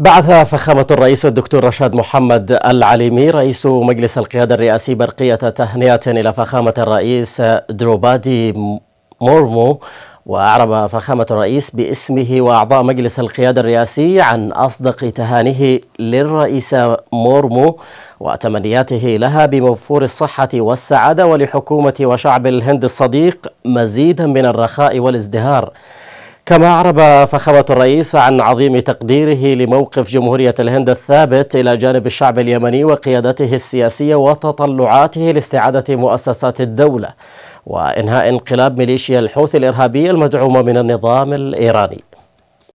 بعث فخامة الرئيس الدكتور رشاد محمد العليمي رئيس مجلس القيادة الرئاسي برقية تهنئة إلى فخامة الرئيس دروبادي مورمو وأعرب فخامة الرئيس باسمه وأعضاء مجلس القيادة الرئاسي عن أصدق تهانيه للرئيس مورمو وتمنياته لها بموفور الصحة والسعادة ولحكومة وشعب الهند الصديق مزيدا من الرخاء والازدهار كما أعرب فخامة الرئيس عن عظيم تقديره لموقف جمهورية الهند الثابت إلى جانب الشعب اليمني وقيادته السياسية وتطلعاته لاستعادة مؤسسات الدولة وإنهاء انقلاب ميليشيا الحوثي الإرهابية المدعومة من النظام الإيراني